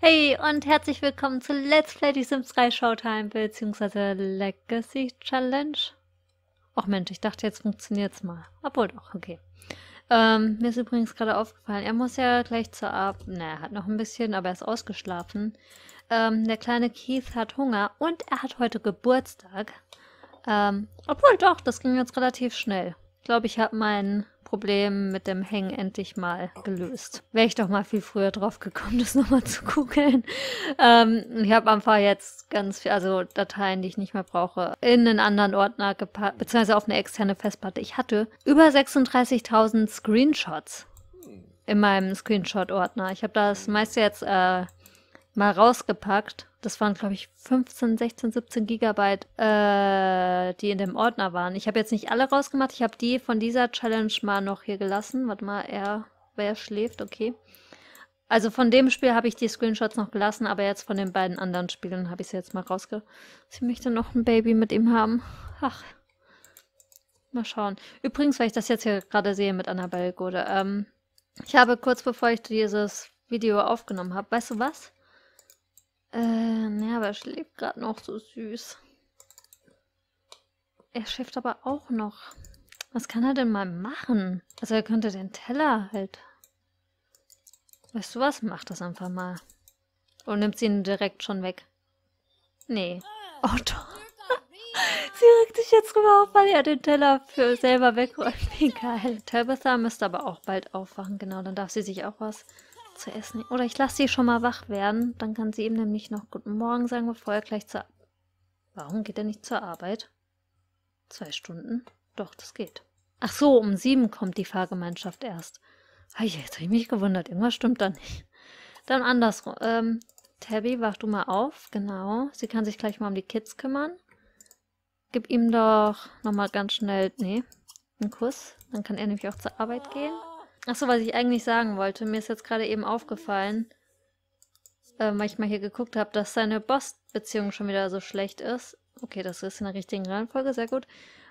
Hey und herzlich willkommen zu Let's Play die Sims 3 Showtime bzw. Legacy Challenge. Och Mensch, ich dachte jetzt funktioniert's mal. Obwohl doch, okay. Ähm, mir ist übrigens gerade aufgefallen, er muss ja gleich zur Ab... Na, er hat noch ein bisschen, aber er ist ausgeschlafen. Ähm, der kleine Keith hat Hunger und er hat heute Geburtstag. Ähm, obwohl doch, das ging jetzt relativ schnell. Ich glaube, ich habe meinen Problem mit dem Hängen endlich mal gelöst. Wäre ich doch mal viel früher drauf gekommen, das nochmal zu googeln. Ähm, ich habe einfach jetzt ganz viel, also Dateien, die ich nicht mehr brauche, in einen anderen Ordner gepackt, beziehungsweise auf eine externe Festplatte. Ich hatte über 36.000 Screenshots in meinem Screenshot-Ordner. Ich habe das meiste jetzt äh, mal rausgepackt. Das waren, glaube ich, 15, 16, 17 Gigabyte, äh, die in dem Ordner waren. Ich habe jetzt nicht alle rausgemacht. Ich habe die von dieser Challenge mal noch hier gelassen. Warte mal, er, wer schläft, okay. Also von dem Spiel habe ich die Screenshots noch gelassen, aber jetzt von den beiden anderen Spielen habe ich sie jetzt mal rausge... Sie möchte noch ein Baby mit ihm haben. Ach. Mal schauen. Übrigens, weil ich das jetzt hier gerade sehe mit Annabelle Gode, ähm, ich habe kurz bevor ich dieses Video aufgenommen habe, weißt du was? Äh, ja, aber er schläft gerade noch so süß. Er schläft aber auch noch. Was kann er denn mal machen? Also er könnte den Teller halt... Weißt du was? Mach das einfach mal. Und nimmt sie ihn direkt schon weg. Nee. Oh doch. sie regt sich jetzt rüber auf, weil er den Teller für selber wegräumt. Wie geil. Tabitha müsste aber auch bald aufwachen. Genau, dann darf sie sich auch was zu essen. Oder ich lasse sie schon mal wach werden. Dann kann sie ihm nämlich noch Guten Morgen sagen, bevor er gleich zur... Warum geht er nicht zur Arbeit? Zwei Stunden? Doch, das geht. Ach so, um sieben kommt die Fahrgemeinschaft erst. Ah, jetzt habe ich mich gewundert. Irgendwas stimmt da nicht. Dann andersrum. Ähm, Tabby, wach du mal auf. Genau. Sie kann sich gleich mal um die Kids kümmern. Gib ihm doch nochmal ganz schnell, nee, einen Kuss. Dann kann er nämlich auch zur Arbeit gehen. Achso, was ich eigentlich sagen wollte. Mir ist jetzt gerade eben aufgefallen, äh, weil ich mal hier geguckt habe, dass seine Boss-Beziehung schon wieder so schlecht ist. Okay, das ist in der richtigen Reihenfolge, sehr gut.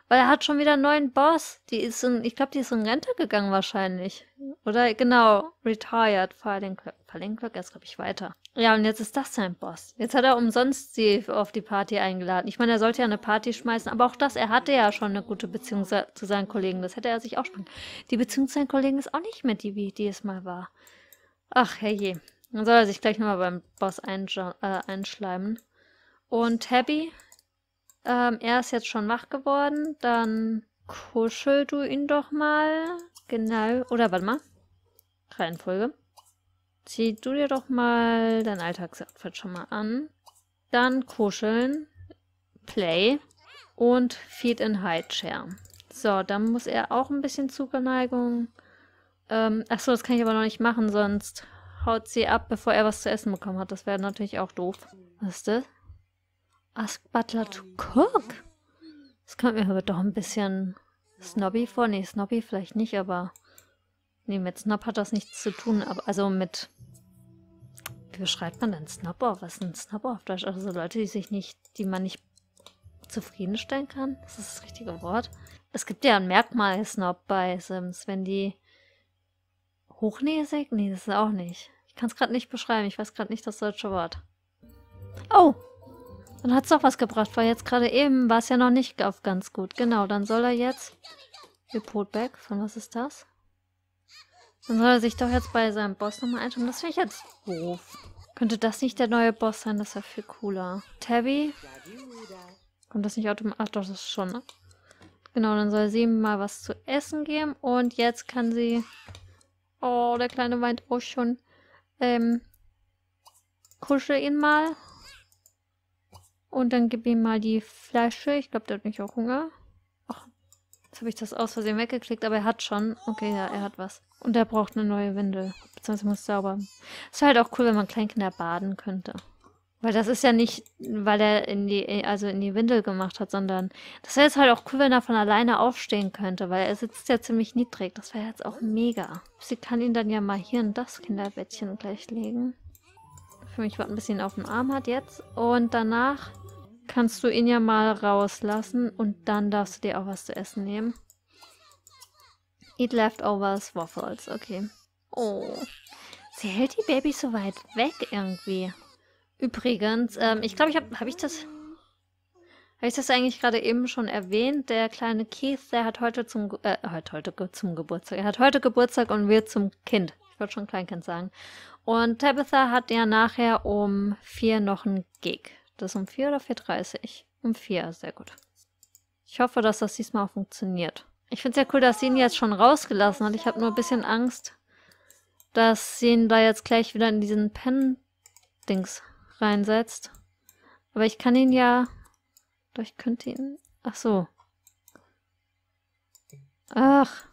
Weil er hat schon wieder einen neuen Boss. Die ist in, ich glaube, die ist in Rente gegangen wahrscheinlich. Oder genau, retired, Falling Clock. Falling Clock ist, glaube ich, weiter. Ja, und jetzt ist das sein Boss. Jetzt hat er umsonst sie auf die Party eingeladen. Ich meine, er sollte ja eine Party schmeißen, aber auch das, er hatte ja schon eine gute Beziehung zu seinen Kollegen. Das hätte er sich auch schon. Die Beziehung zu seinen Kollegen ist auch nicht mehr die, wie die es mal war. Ach, herrje. Dann soll er sich gleich nochmal beim Boss einsch äh, einschleimen. Und Tabby ähm, er ist jetzt schon wach geworden. Dann kuschel du ihn doch mal. Genau. Oder warte mal. Reihenfolge. Zieh du dir doch mal dein Alltagsoutfit schon mal an. Dann kuscheln. Play. Und Feed in High Chair. So, dann muss er auch ein bisschen Zugerneigung. Ähm, achso, das kann ich aber noch nicht machen, sonst haut sie ab, bevor er was zu essen bekommen hat. Das wäre natürlich auch doof. Was ist das? Ask Butler to cook? Das kommt mir aber doch ein bisschen snobby vor. Nee, snobby vielleicht nicht, aber... Nee, mit Snob hat das nichts zu tun. Aber also mit... Wie beschreibt man denn Snobber? Was ist ein Snobber auf Deutsch? Also Leute, die sich nicht... Die man nicht zufriedenstellen kann. Das ist das richtige Wort. Es gibt ja ein Merkmal Snob bei Sims, wenn die hochnäsig? Nee, das ist auch nicht. Ich kann es gerade nicht beschreiben. Ich weiß gerade nicht das deutsche Wort. Oh, dann hat es doch was gebracht, weil jetzt gerade eben war es ja noch nicht auf ganz gut. Genau, dann soll er jetzt... Reportback, von was ist das? Dann soll er sich doch jetzt bei seinem Boss nochmal einschauen. Das finde ich jetzt doof. Könnte das nicht der neue Boss sein? Das wäre viel cooler. Tabby? Kommt das nicht automatisch? Ach doch, das ist schon, ne? Genau, dann soll sie ihm mal was zu essen geben. Und jetzt kann sie... Oh, der Kleine weint auch schon. Ähm, kuschel ihn mal. Und dann gib ihm mal die Flasche. Ich glaube, der hat mich auch Hunger. Ach, jetzt habe ich das aus Versehen weggeklickt, aber er hat schon. Okay, ja, er hat was. Und er braucht eine neue Windel. Beziehungsweise muss sauber. Ist halt auch cool, wenn man Kleinkinder baden könnte. Weil das ist ja nicht, weil er in die, also in die Windel gemacht hat, sondern das wäre jetzt halt auch cool, wenn er von alleine aufstehen könnte, weil er sitzt ja ziemlich niedrig. Das wäre jetzt auch mega. Sie kann ihn dann ja mal hier in das Kinderbettchen gleich legen. Für mich war ein bisschen auf dem Arm hat jetzt. Und danach kannst du ihn ja mal rauslassen und dann darfst du dir auch was zu essen nehmen. Eat leftovers, Waffles, okay. Oh, sie hält die Baby so weit weg irgendwie. Übrigens, ähm, ich glaube, ich habe, habe ich das, habe ich das eigentlich gerade eben schon erwähnt? Der kleine Keith, der hat heute zum, äh, heute, heute zum Geburtstag, er hat heute Geburtstag und wird zum Kind. Ich würde schon Kleinkind sagen. Und Tabitha hat ja nachher um vier noch ein Gig. Das um 4 oder 4.30? Um 4, sehr gut. Ich hoffe, dass das diesmal auch funktioniert. Ich finde es ja cool, dass sie ihn jetzt schon rausgelassen hat. Ich habe nur ein bisschen Angst, dass sie ihn da jetzt gleich wieder in diesen Pen-Dings reinsetzt. Aber ich kann ihn ja... Doch, ich könnte ihn... Ach so. Ach.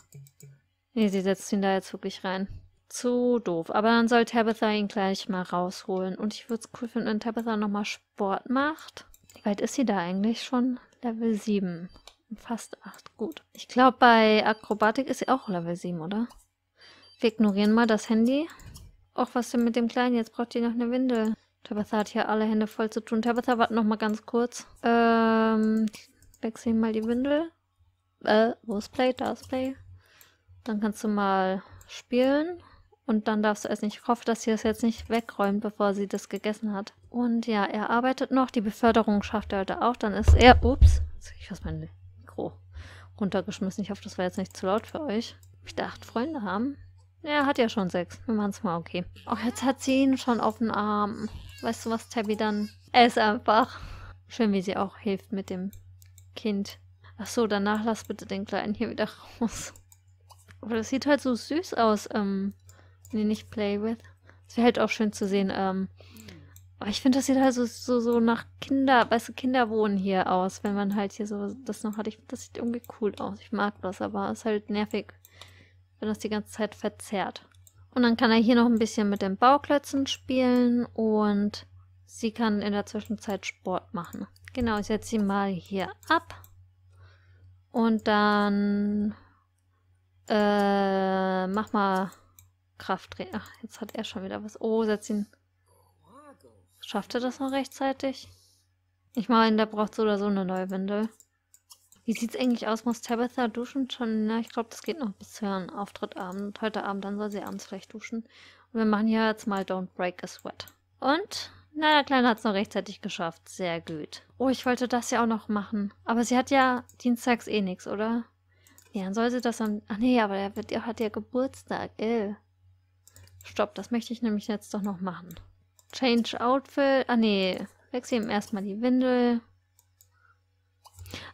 Nee, sie setzt ihn da jetzt wirklich rein zu doof. Aber dann soll Tabitha ihn gleich mal rausholen. Und ich würde es cool finden, wenn Tabitha nochmal Sport macht. Wie weit ist sie da eigentlich schon? Level 7. Fast 8. Gut. Ich glaube, bei Akrobatik ist sie auch Level 7, oder? Wir ignorieren mal das Handy. Och, was denn mit dem Kleinen? Jetzt braucht ihr noch eine Windel. Tabitha hat hier alle Hände voll zu tun. Tabitha, warte nochmal ganz kurz. Ähm, wechseln mal die Windel. Äh, wo ist Play? Da ist Play. Dann kannst du mal spielen. Und dann darfst du es nicht. Ich hoffe, dass sie es jetzt nicht wegräumt, bevor sie das gegessen hat. Und ja, er arbeitet noch. Die Beförderung schafft er heute auch. Dann ist er... Ups, ich habe mein Mikro runtergeschmissen. Ich hoffe, das war jetzt nicht zu laut für euch. Ich dachte, Freunde haben. Er hat ja schon sechs. Wir machen es mal okay. Oh, jetzt hat sie ihn schon auf den Arm. Weißt du was, Tabby, dann... Er einfach... Schön, wie sie auch hilft mit dem Kind. Ach so, danach lass bitte den Kleinen hier wieder raus. Aber das sieht halt so süß aus. Ähm, Nee, nicht Play With. Es wäre halt auch schön zu sehen. Ähm, aber ich finde, das sieht halt so, so, so nach Kinder, weißt du, Kinder wohnen hier aus, wenn man halt hier so das noch hat. Ich finde, das sieht irgendwie cool aus. Ich mag das, aber es ist halt nervig, wenn das die ganze Zeit verzerrt. Und dann kann er hier noch ein bisschen mit den Bauklötzen spielen und sie kann in der Zwischenzeit Sport machen. Genau, ich setze sie mal hier ab. Und dann äh, mach mal Kraftdreh. Ach, jetzt hat er schon wieder was. Oh, setz ihn. Schafft er das noch rechtzeitig? Ich meine, der braucht so oder so eine neue Windel. Wie sieht's eigentlich aus? Muss Tabitha duschen schon? Na, ich glaube, das geht noch bis zu ihrem Auftrittabend. Heute Abend, dann soll sie abends vielleicht duschen. Und wir machen hier jetzt mal Don't Break a Sweat. Und? Na, der Kleine hat's noch rechtzeitig geschafft. Sehr gut. Oh, ich wollte das ja auch noch machen. Aber sie hat ja dienstags eh nichts, oder? Ja, dann soll sie das am... Ach nee, aber er hat ja Geburtstag. Ew. Stopp, das möchte ich nämlich jetzt doch noch machen. Change Outfit. Ah, nee. Wechsel ihm erstmal die Windel.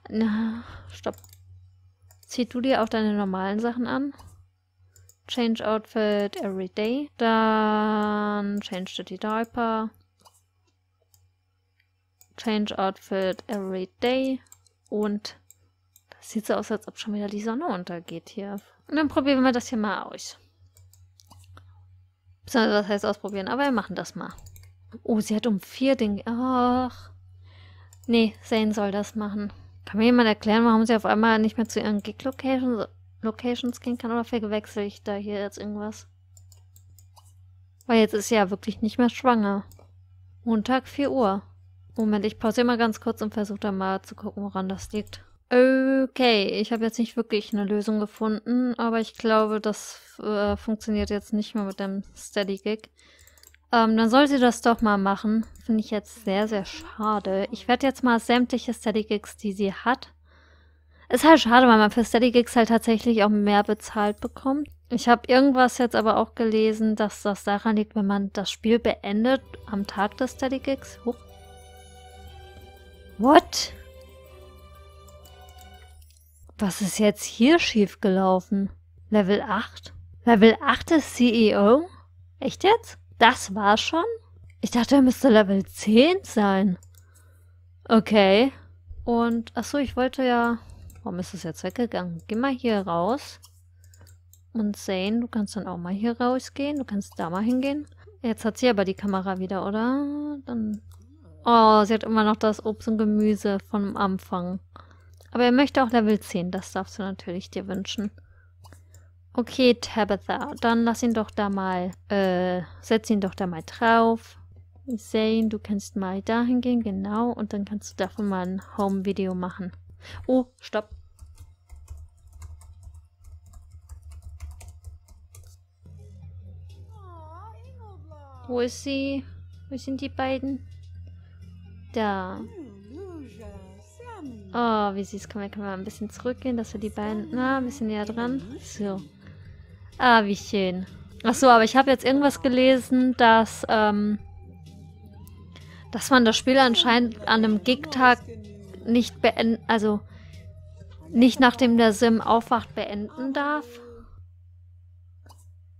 Na, stopp. Zieh du dir auch deine normalen Sachen an. Change Outfit every day. Dann change to the diaper. Change Outfit every day. Und das sieht so aus, als ob schon wieder die Sonne untergeht hier. Und dann probieren wir das hier mal aus. Was heißt ausprobieren? Aber wir machen das mal. Oh, sie hat um vier den... Ach. Nee, Zane soll das machen. Kann mir jemand erklären, warum sie auf einmal nicht mehr zu ihren Gig-Locations Locations gehen kann? Oder verwechsel ich da hier jetzt irgendwas? Weil jetzt ist sie ja wirklich nicht mehr schwanger. Montag 4 Uhr. Moment, ich pause mal ganz kurz und versuche da mal zu gucken, woran das liegt. Okay, ich habe jetzt nicht wirklich eine Lösung gefunden, aber ich glaube, das äh, funktioniert jetzt nicht mehr mit dem Steady Gig. Ähm, dann soll sie das doch mal machen. Finde ich jetzt sehr, sehr schade. Ich werde jetzt mal sämtliche Steady Gigs, die sie hat. Ist halt schade, weil man für Steady Gigs halt tatsächlich auch mehr bezahlt bekommt. Ich habe irgendwas jetzt aber auch gelesen, dass das daran liegt, wenn man das Spiel beendet am Tag des Steady Gigs. Huch. What? Was ist jetzt hier schiefgelaufen? Level 8? Level 8 ist CEO? Echt jetzt? Das war's schon? Ich dachte, er müsste Level 10 sein. Okay. Und, achso, ich wollte ja... Warum ist es jetzt weggegangen? Geh mal hier raus. Und Zane, du kannst dann auch mal hier rausgehen. Du kannst da mal hingehen. Jetzt hat sie aber die Kamera wieder, oder? Dann... Oh, sie hat immer noch das Obst und Gemüse vom Anfang. Aber er möchte auch Level 10, das darfst du natürlich dir wünschen. Okay, Tabitha, dann lass ihn doch da mal, äh, setz ihn doch da mal drauf. Zane, du kannst mal dahin gehen, genau, und dann kannst du davon mal ein Home-Video machen. Oh, stopp. Wo ist sie? Wo sind die beiden? Da. Oh, wie süß. Können wir, können wir ein bisschen zurückgehen, dass wir die beiden... Na, ein bisschen näher dran. So. Ah, wie schön. Achso, aber ich habe jetzt irgendwas gelesen, dass, ähm, dass man das Spiel anscheinend an einem Gig-Tag nicht beenden, also nicht nachdem der Sim aufwacht beenden darf.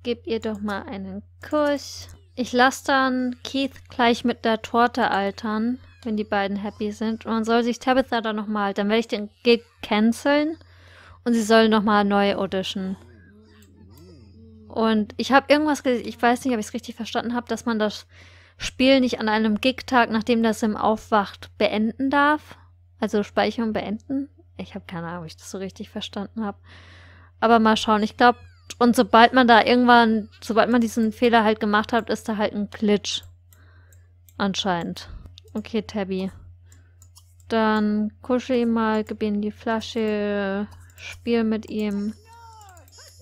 Gebt ihr doch mal einen Kuss. Ich lasse dann Keith gleich mit der Torte altern wenn die beiden happy sind. Und man soll sich Tabitha dann nochmal, dann werde ich den Gig canceln und sie soll nochmal neu audition. Und ich habe irgendwas, ich weiß nicht, ob ich es richtig verstanden habe, dass man das Spiel nicht an einem Gig-Tag, nachdem das im aufwacht, beenden darf. Also Speicherung beenden. Ich habe keine Ahnung, ob ich das so richtig verstanden habe. Aber mal schauen. Ich glaube, und sobald man da irgendwann, sobald man diesen Fehler halt gemacht hat, ist da halt ein Glitch. Anscheinend. Okay, Tabby. Dann kuschel ihn mal, gib ihm die Flasche, spiel mit ihm.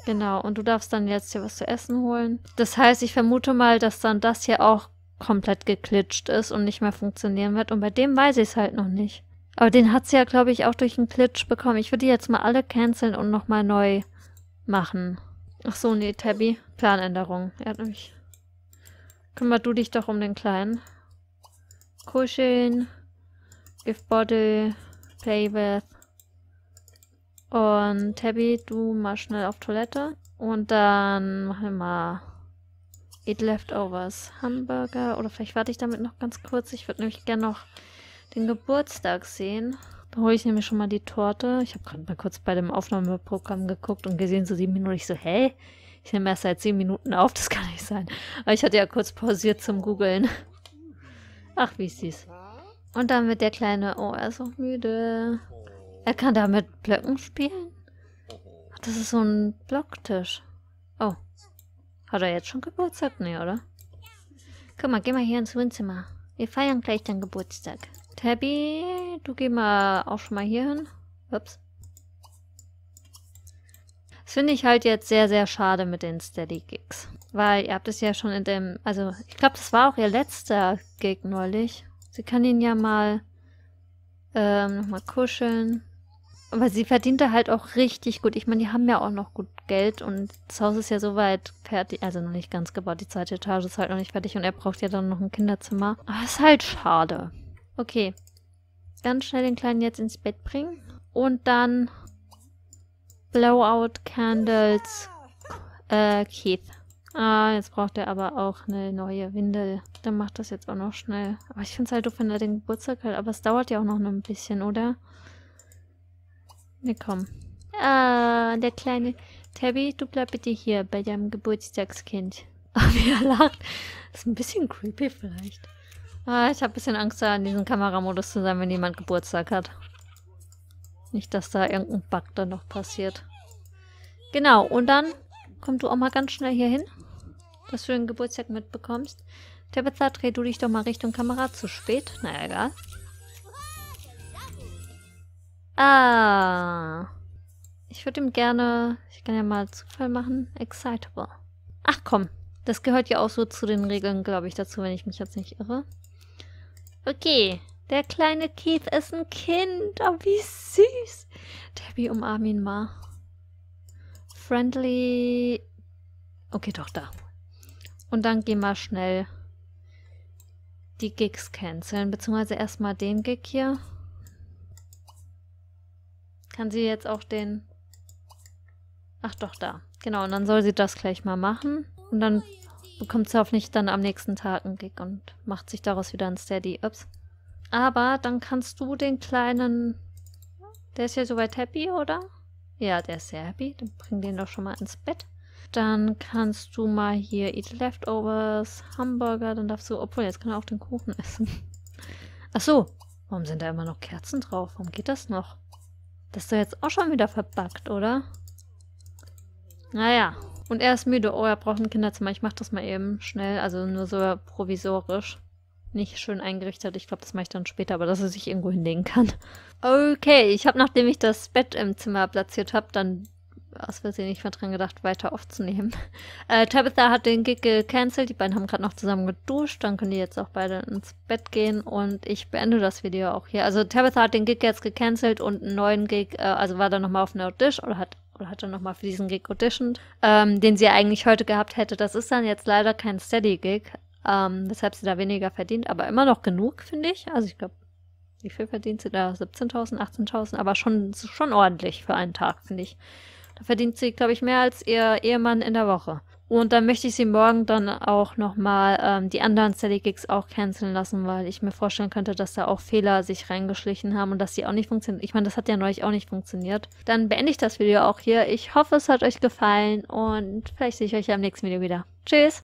Genau, und du darfst dann jetzt hier was zu essen holen. Das heißt, ich vermute mal, dass dann das hier auch komplett geklitscht ist und nicht mehr funktionieren wird. Und bei dem weiß ich es halt noch nicht. Aber den hat sie ja, glaube ich, auch durch einen Klitsch bekommen. Ich würde die jetzt mal alle canceln und nochmal neu machen. Ach so, nee, Tabby. Planänderung. Er hat nämlich... Kümmer du dich doch um den Kleinen. Kuscheln, Gift Bottle, Play with. Und Tabby, du mal schnell auf Toilette. Und dann machen wir mal Eat Leftovers. Hamburger. Oder vielleicht warte ich damit noch ganz kurz. Ich würde nämlich gerne noch den Geburtstag sehen. Da hole ich nämlich schon mal die Torte. Ich habe gerade mal kurz bei dem Aufnahmeprogramm geguckt und gesehen, so sieben Minuten. Ich so, hä? Ich nehme erst seit sieben Minuten auf, das kann nicht sein. Aber ich hatte ja kurz pausiert zum Googeln. Ach, wie süß. Und dann wird der Kleine... Oh, er ist auch müde. Er kann da mit Blöcken spielen? das ist so ein Blocktisch. Oh. Hat er jetzt schon Geburtstag? Nee, oder? Guck mal, geh mal hier ins Wohnzimmer. Wir feiern gleich deinen Geburtstag. Tabby, du geh mal auch schon mal hier hin. Ups. Das finde ich halt jetzt sehr, sehr schade mit den Steady Gigs. Weil ihr habt es ja schon in dem, also ich glaube, das war auch ihr letzter Gig neulich. Sie kann ihn ja mal ähm, nochmal kuscheln. Aber sie verdiente halt auch richtig gut. Ich meine, die haben ja auch noch gut Geld und das Haus ist ja soweit fertig. Also noch nicht ganz gebaut. Die zweite Etage ist halt noch nicht fertig und er braucht ja dann noch ein Kinderzimmer. Aber ist halt schade. Okay. Ganz schnell den Kleinen jetzt ins Bett bringen. Und dann Blowout Candles äh, Keith Ah, jetzt braucht er aber auch eine neue Windel. Dann macht das jetzt auch noch schnell. Aber ich finde es halt doof, wenn er den Geburtstag hat. Aber es dauert ja auch noch ein bisschen, oder? Ne, komm. Ah, der kleine Tabby, du bleib bitte hier bei deinem Geburtstagskind. Oh, wie er lacht. Ist ein bisschen creepy vielleicht. Ah, ich habe ein bisschen Angst, da in diesem Kameramodus zu sein, wenn jemand Geburtstag hat. Nicht, dass da irgendein Bug dann noch passiert. Genau, und dann komm du auch mal ganz schnell hier hin dass du den Geburtstag mitbekommst. Tabitha, dreh du dich doch mal Richtung Kamera. Zu spät? Naja, egal. Ah. Ich würde ihm gerne... Ich kann ja mal Zufall machen. Excitable. Ach komm. Das gehört ja auch so zu den Regeln, glaube ich, dazu, wenn ich mich jetzt nicht irre. Okay. Der kleine Keith ist ein Kind. Oh, wie süß. Debbie umarmt ihn mal. Friendly... Okay, doch, da. Und dann gehen wir schnell die Gigs canceln, beziehungsweise erstmal den Gig hier. Kann sie jetzt auch den... Ach doch, da. Genau, und dann soll sie das gleich mal machen. Und dann bekommt sie hoffentlich dann am nächsten Tag einen Gig und macht sich daraus wieder ein Steady. Ups. Aber dann kannst du den kleinen... Der ist ja soweit happy, oder? Ja, der ist sehr happy. Dann bring den doch schon mal ins Bett. Dann kannst du mal hier Eat Leftovers, Hamburger, dann darfst du, obwohl jetzt kann er auch den Kuchen essen. Ach so, warum sind da immer noch Kerzen drauf? Warum geht das noch? Das ist doch jetzt auch schon wieder verbackt, oder? Naja. Und er ist müde. Oh, er braucht ein Kinderzimmer. Ich mach das mal eben schnell. Also nur so provisorisch. Nicht schön eingerichtet. Ich glaube, das mache ich dann später, aber dass er sich irgendwo hinlegen kann. Okay, ich habe, nachdem ich das Bett im Zimmer platziert habe, dann aus Versehen, nicht mehr dran gedacht, weiter aufzunehmen. Äh, Tabitha hat den Gig gecancelt, die beiden haben gerade noch zusammen geduscht, dann können die jetzt auch beide ins Bett gehen und ich beende das Video auch hier. Also Tabitha hat den Gig jetzt gecancelt und einen neuen Gig, äh, also war dann nochmal auf einer Audition oder hat oder hat dann nochmal für diesen Gig auditioned, ähm, den sie eigentlich heute gehabt hätte. Das ist dann jetzt leider kein Steady-Gig, ähm, weshalb sie da weniger verdient, aber immer noch genug, finde ich. Also ich glaube, wie viel verdient sie da? 17.000, 18.000, aber schon, schon ordentlich für einen Tag, finde ich. Da verdient sie, glaube ich, mehr als ihr Ehemann in der Woche. Und dann möchte ich sie morgen dann auch nochmal ähm, die anderen Steady Gigs auch canceln lassen, weil ich mir vorstellen könnte, dass da auch Fehler sich reingeschlichen haben und dass die auch nicht funktionieren. Ich meine, das hat ja neulich auch nicht funktioniert. Dann beende ich das Video auch hier. Ich hoffe, es hat euch gefallen und vielleicht sehe ich euch ja im nächsten Video wieder. Tschüss!